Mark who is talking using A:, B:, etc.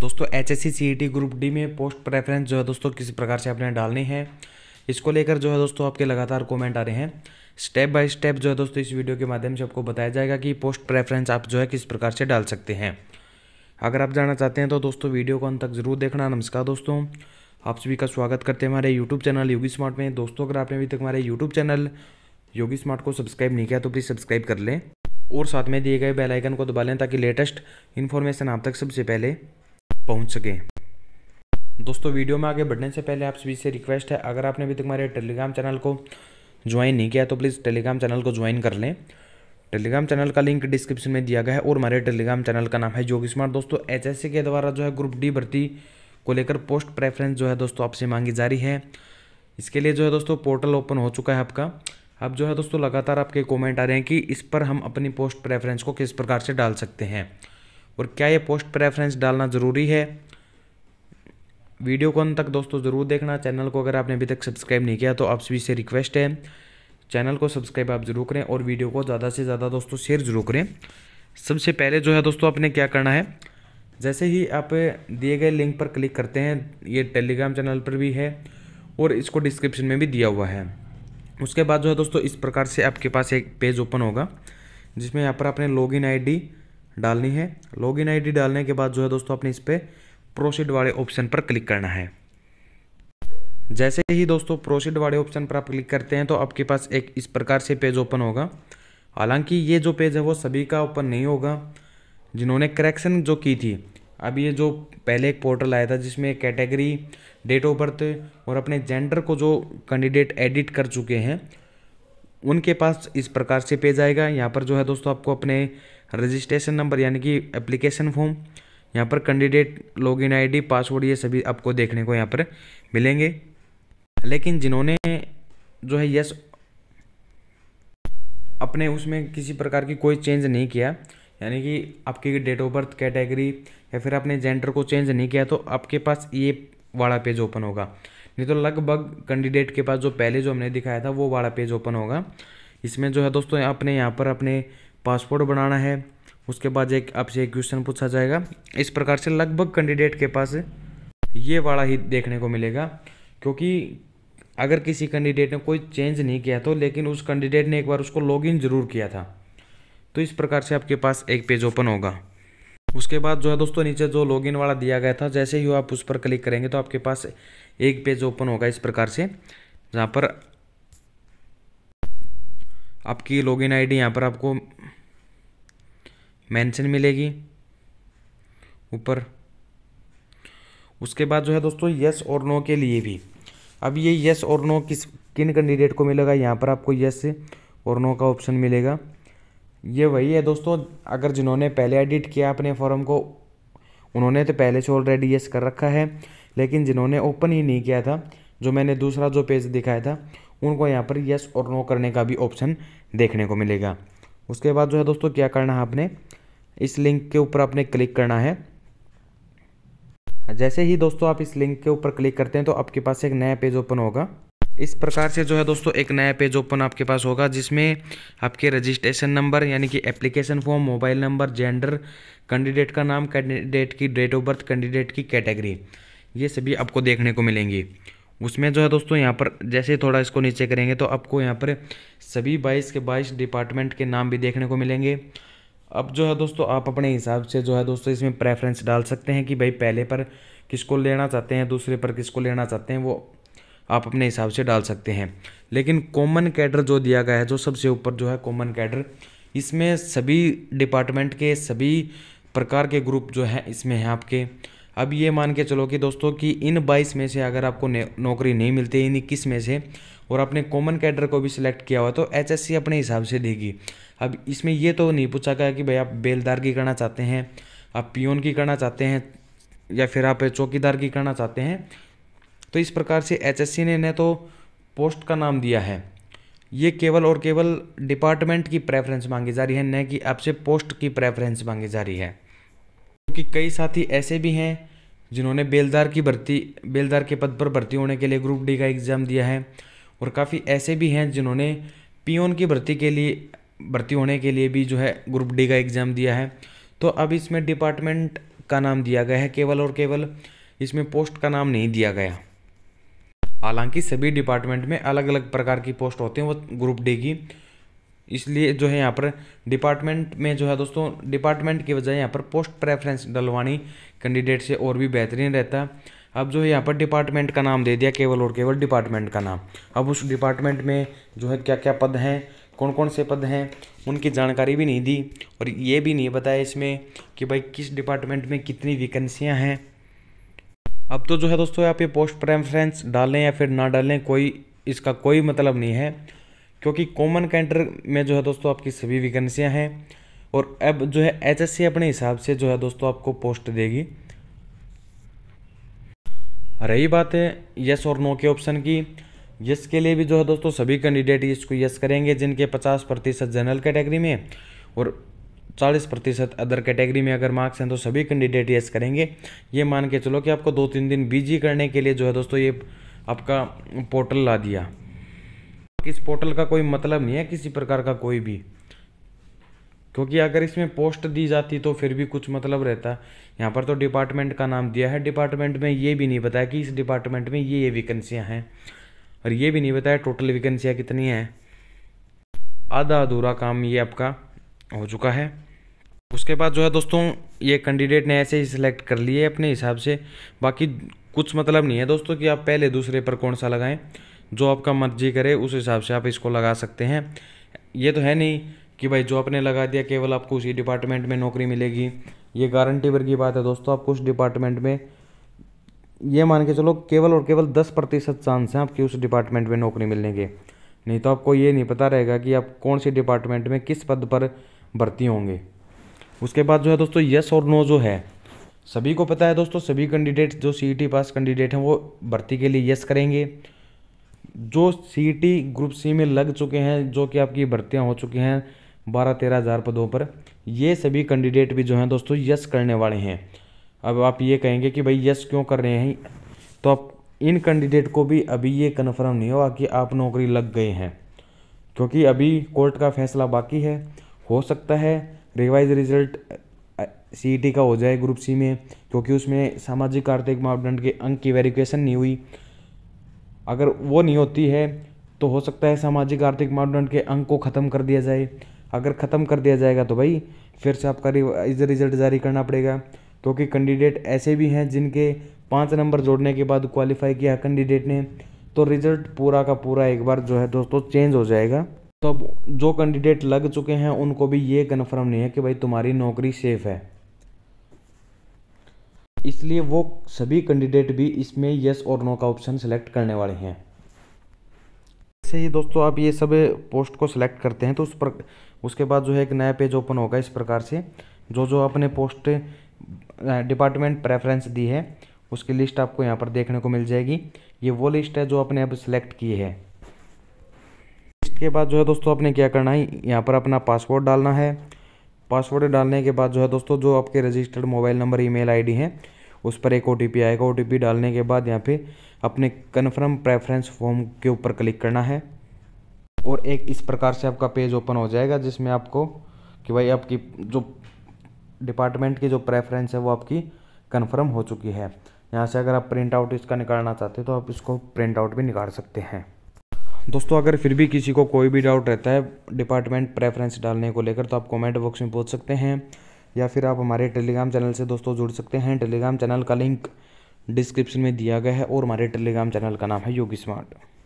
A: दोस्तों H S group D में post preference जो है दोस्तों किसी प्रकार से आपने डालनी है इसको लेकर जो है दोस्तों आपके लगातार कमेंट आ रहे हैं स्टेप बाय स्टेप जो है दोस्तों इस वीडियो के माध्यम से आपको बताया जाएगा कि पोस्ट प्रेफरेंस आप जो है किस प्रकार से डाल सकते हैं अगर आप जानना चाहते हैं तो दोस्तों वीडियो को अंत तक जरूर देखना नमस्कार दोस्तों आप सभी का स्वागत करते हैं हमारे यूट्यूब चैनल योगी स्मार्ट में दोस्तों अगर आपने अभी तक हमारे यूट्यूब चैनल योगी स्मार्ट को सब्सक्राइब नहीं किया तो प्लीज़ सब्सक्राइब कर लें और साथ में दिए गए बेल आइकन को दबा लें ताकि लेटेस्ट इन्फॉर्मेशन आप तक सबसे पहले पहुंच सकें दोस्तों वीडियो में आगे बढ़ने से पहले आप सभी से रिक्वेस्ट है अगर आपने अभी तक हमारे टेलीग्राम चैनल को ज्वाइन नहीं किया तो प्लीज़ टेलीग्राम चैनल को ज्वाइन कर लें टेलीग्राम चैनल का लिंक डिस्क्रिप्शन में दिया गया है और हमारे टेलीग्राम चैनल का नाम है जोगी स्मार्ट दोस्तों एच के द्वारा जो है ग्रुप डी भर्ती को लेकर पोस्ट प्रेफरेंस जो है दोस्तों आपसे मांगी जा रही है इसके लिए जो है दोस्तों पोर्टल ओपन हो चुका है आपका अब जो है दोस्तों लगातार आपके कमेंट आ रहे हैं कि इस पर हम अपनी पोस्ट प्रेफरेंस को किस प्रकार से डाल सकते हैं और क्या ये पोस्ट प्रेफरेंस डालना ज़रूरी है वीडियो को अंत तक दोस्तों ज़रूर देखना चैनल को अगर आपने अभी तक सब्सक्राइब नहीं किया तो आप सभी से रिक्वेस्ट है चैनल को सब्सक्राइब आप ज़रूर करें और वीडियो को ज़्यादा से ज़्यादा दोस्तों शेयर ज़रूर करें सबसे पहले जो है दोस्तों आपने क्या करना है जैसे ही आप दिए गए लिंक पर क्लिक करते हैं ये टेलीग्राम चैनल पर भी है और इसको डिस्क्रिप्शन में भी दिया हुआ है उसके बाद जो है दोस्तों इस प्रकार से आपके पास एक पेज ओपन होगा जिसमें यहाँ पर आपने लॉगिन आईडी डालनी है लॉगिन आईडी डालने के बाद जो है दोस्तों अपने इस पर प्रोसीड वाले ऑप्शन पर क्लिक करना है जैसे ही दोस्तों प्रोसीड वाले ऑप्शन पर आप क्लिक करते हैं तो आपके पास एक इस प्रकार से पेज ओपन होगा हालांकि ये जो पेज है वो सभी का ओपन नहीं होगा जिन्होंने करेक्शन जो की थी अब ये जो पहले एक पोर्टल आया था जिसमें कैटेगरी डेट ऑफ बर्थ और अपने जेंडर को जो कैंडिडेट एडिट कर चुके हैं उनके पास इस प्रकार से पेज आएगा यहाँ पर जो है दोस्तों आपको अपने रजिस्ट्रेशन नंबर यानी कि एप्लीकेशन फॉर्म यहाँ पर कैंडिडेट लॉगिन आईडी पासवर्ड ये सभी आपको देखने को यहाँ पर मिलेंगे लेकिन जिन्होंने जो है यस अपने उसमें किसी प्रकार की कोई चेंज नहीं किया यानी कि आपकी डेट ऑफ बर्थ कैटेगरी या फिर आपने जेंडर को चेंज नहीं किया तो आपके पास ये वाला पेज ओपन होगा नहीं तो लगभग कैंडिडेट के पास जो पहले जो हमने दिखाया था वो वाला पेज ओपन होगा इसमें जो है दोस्तों अपने यहाँ पर अपने पासपोर्ट बनाना है उसके बाद एक आपसे एक क्वेश्चन पूछा जाएगा इस प्रकार से लगभग कैंडिडेट के पास ये वाला ही देखने को मिलेगा क्योंकि अगर किसी कैंडिडेट ने कोई चेंज नहीं किया तो लेकिन उस कैंडिडेट ने एक बार उसको लॉगिन ज़रूर किया था तो इस प्रकार से आपके पास एक पेज ओपन होगा उसके बाद जो है दोस्तों नीचे जो लॉगिन वाला दिया गया था जैसे ही आप उस पर क्लिक करेंगे तो आपके पास एक पेज ओपन होगा इस प्रकार से जहाँ पर आपकी लॉगिन आईडी यहाँ पर आपको मेंशन मिलेगी ऊपर उसके बाद जो है दोस्तों यस और नो के लिए भी अब ये यस और नो किस किन कैंडिडेट को मिलेगा यहाँ पर आपको यस और नो का ऑप्शन मिलेगा ये वही है दोस्तों अगर जिन्होंने पहले एडिट किया अपने फॉर्म को उन्होंने तो पहले से ऑलरेडी यस कर रखा है लेकिन जिन्होंने ओपन ही नहीं किया था जो मैंने दूसरा जो पेज दिखाया था उनको यहाँ पर यस और नो करने का भी ऑप्शन देखने को मिलेगा उसके बाद जो है दोस्तों क्या करना है आपने इस लिंक के ऊपर आपने क्लिक करना है जैसे ही दोस्तों आप इस लिंक के ऊपर क्लिक करते हैं तो आपके पास एक नया पेज ओपन होगा इस प्रकार से जो है दोस्तों एक नया पेज ओपन आपके पास होगा जिसमें आपके रजिस्ट्रेशन नंबर यानी कि application form mobile number gender candidate का नाम कैंडिडेट की डेट ऑफ बर्थ कैंडिडेट की कैटेगरी ये सभी आपको देखने को मिलेंगी उसमें जो है दोस्तों यहाँ पर जैसे थोड़ा इसको नीचे करेंगे तो आपको यहाँ पर सभी बाईस के बाईस डिपार्टमेंट के नाम भी देखने को मिलेंगे अब जो है दोस्तों आप अपने हिसाब से जो है दोस्तों इसमें प्रेफरेंस डाल सकते हैं कि भाई पहले पर किसको लेना चाहते हैं दूसरे पर किसको लेना चाहते हैं वो आप अपने हिसाब से डाल सकते हैं लेकिन कॉमन कैडर जो दिया गया है जो सबसे ऊपर जो है कॉमन कैडर इसमें सभी डिपार्टमेंट के सभी प्रकार के ग्रुप जो हैं इसमें हैं आपके अब ये मान के चलो कि दोस्तों कि इन 22 में से अगर आपको नौकरी नहीं मिलती इन इक्कीस में से और आपने कॉमन कैडर को भी सिलेक्ट किया हुआ तो एचएससी अपने हिसाब से देगी अब इसमें ये तो नहीं पूछा गया कि भाई आप बेलदार की करना चाहते हैं आप पियोन की करना चाहते हैं या फिर आप चौकीदार की करना चाहते हैं तो इस प्रकार से एचएससी ने इन्हें तो पोस्ट का नाम दिया है ये केवल और केवल डिपार्टमेंट की प्रेफरेंस मांगी जा रही है न कि आपसे पोस्ट की प्रेफरेंस मांगी जा रही है क्योंकि कई साथी ऐसे भी हैं जिन्होंने बेलदार की भर्ती बेलदार के पद पर भर्ती होने के लिए ग्रुप डी का एग्ज़ाम दिया है और काफ़ी ऐसे भी हैं जिन्होंने पीओन की भर्ती के लिए भर्ती होने के लिए भी जो है ग्रुप डी का एग्ज़ाम दिया है तो अब इसमें डिपार्टमेंट का नाम दिया गया है केवल और केवल इसमें पोस्ट का नाम नहीं दिया गया हालांकि सभी डिपार्टमेंट में अलग अलग प्रकार की पोस्ट होती हैं वो ग्रुप डी की इसलिए जो है यहाँ पर डिपार्टमेंट में जो है दोस्तों डिपार्टमेंट के बजाय यहाँ पर पोस्ट प्रेफरेंस डलवानी कैंडिडेट से और भी बेहतरीन रहता है अब जो है यहाँ पर डिपार्टमेंट का नाम दे दिया केवल और केवल डिपार्टमेंट का नाम अब उस डिपार्टमेंट में जो है क्या क्या पद हैं कौन कौन से पद हैं उनकी जानकारी भी नहीं दी और ये भी नहीं बताया इसमें कि भाई किस डिपार्टमेंट में कितनी वैकेंसियाँ हैं अब तो जो है दोस्तों आप ये पोस्ट प्रेफरेंस डालें या फिर ना डालें कोई इसका कोई मतलब नहीं है क्योंकि कॉमन कैंटर में जो है दोस्तों आपकी सभी वैकेंसियाँ हैं और अब जो है एचएससी अपने हिसाब से जो है दोस्तों आपको पोस्ट देगी रही बात है यस और नो के ऑप्शन की यस के लिए भी जो है दोस्तों सभी कैंडिडेट इसको यस करेंगे जिनके 50 प्रतिशत जनरल कैटेगरी में और चालीस प्रतिशत अदर कैटेगरी में अगर मार्क्स हैं तो सभी कैंडिडेट येस करेंगे ये मान के चलो कि आपको दो तीन दिन बिजी करने के लिए जो है दोस्तों ये आपका पोर्टल ला दिया इस पोर्टल का कोई मतलब नहीं है किसी प्रकार का कोई भी क्योंकि अगर इसमें पोस्ट दी जाती तो फिर भी कुछ मतलब रहता यहाँ पर तो डिपार्टमेंट का नाम दिया है डिपार्टमेंट में ये भी नहीं बताया कि इस डिपार्टमेंट में ये ये वैकेंसियाँ हैं और ये भी नहीं बताया टोटल वैकेंसियाँ कितनी हैं आधा अधूरा काम ये आपका हो चुका है उसके बाद जो है दोस्तों ये कैंडिडेट ने ऐसे ही सिलेक्ट कर लिए अपने हिसाब से बाकी कुछ मतलब नहीं है दोस्तों कि आप पहले दूसरे पर कौन सा लगाएं जो आपका मर्जी करे उस हिसाब से आप इसको लगा सकते हैं ये तो है नहीं कि भाई जो आपने लगा दिया केवल आपको उसी डिपार्टमेंट में नौकरी मिलेगी ये गारंटी भर की बात है दोस्तों आपको उस डिपार्टमेंट में ये मान के चलो केवल और केवल दस प्रतिशत चांस हैं आपकी उस डिपार्टमेंट में नौकरी मिलने के नहीं तो आपको ये नहीं पता रहेगा कि आप कौन से डिपार्टमेंट में किस पद पर भर्ती होंगे उसके बाद जो है दोस्तों यस और नो जो है सभी को पता है दोस्तों सभी कैंडिडेट जो सी e पास कैंडिडेट हैं वो भर्ती के लिए यस करेंगे जो सी ग्रुप सी में लग चुके हैं जो कि आपकी भर्तियाँ हो चुकी हैं बारह तेरह हज़ार पदों पर ये सभी कैंडिडेट भी जो हैं दोस्तों यस करने वाले हैं अब आप ये कहेंगे कि भाई यस क्यों कर रहे हैं तो आप इन कैंडिडेट को भी अभी ये कन्फर्म नहीं हुआ कि आप नौकरी लग गए हैं क्योंकि अभी कोर्ट का फैसला बाकी है हो सकता है रिवाइज रिजल्ट सी का हो जाए ग्रुप सी में क्योंकि उसमें सामाजिक आर्थिक मापदंड के अंक की वेरिफिकेशन नहीं हुई अगर वो नहीं होती है तो हो सकता है सामाजिक आर्थिक मापदंड के अंक को ख़त्म कर दिया जाए अगर ख़त्म कर दिया जाएगा तो भाई फिर से आपका रिवाइज रिजल्ट जारी करना पड़ेगा क्योंकि तो कैंडिडेट ऐसे भी हैं जिनके पाँच नंबर जोड़ने के बाद क्वालिफाई किया कैंडिडेट ने तो रिज़ल्ट पूरा का पूरा एक बार जो है दोस्तों चेंज हो जाएगा तो अब जो कैंडिडेट लग चुके हैं उनको भी ये कन्फर्म नहीं है कि भाई तुम्हारी नौकरी सेफ है इसलिए वो सभी कैंडिडेट भी इसमें यस और नो का ऑप्शन सेलेक्ट करने वाले हैं जैसे ही दोस्तों आप ये सब पोस्ट को सिलेक्ट करते हैं तो उस पर उसके बाद जो है एक नया पेज ओपन होगा इस प्रकार से जो जो आपने पोस्ट डिपार्टमेंट प्रेफरेंस दी है उसकी लिस्ट आपको यहाँ पर देखने को मिल जाएगी ये वो लिस्ट है जो आपने अब सिलेक्ट की है इसके बाद जो है दोस्तों आपने क्या करना है यहाँ पर अपना पासवर्ड डालना है पासवर्ड डालने के बाद जो है दोस्तों जो आपके registered mobile number email ID है उस पर एक ओ आएगा ओ डालने के बाद यहाँ पे अपने कन्फर्म प्रेफरेंस फॉर्म के ऊपर क्लिक करना है और एक इस प्रकार से आपका पेज ओपन हो जाएगा जिसमें आपको कि भाई आपकी जो डिपार्टमेंट की जो प्रेफरेंस है वो आपकी कन्फर्म हो चुकी है यहाँ से अगर आप प्रिंट आउट इसका निकालना चाहते हो तो आप इसको प्रिंट आउट भी निकाल सकते हैं दोस्तों अगर फिर भी किसी को कोई भी डाउट रहता है डिपार्टमेंट प्रेफरेंस डालने को लेकर तो आप कमेंट बॉक्स में पूछ सकते हैं या फिर आप हमारे टेलीग्राम चैनल से दोस्तों जुड़ सकते हैं टेलीग्राम चैनल का लिंक डिस्क्रिप्शन में दिया गया है और हमारे टेलीग्राम चैनल का नाम है योगी स्मार्ट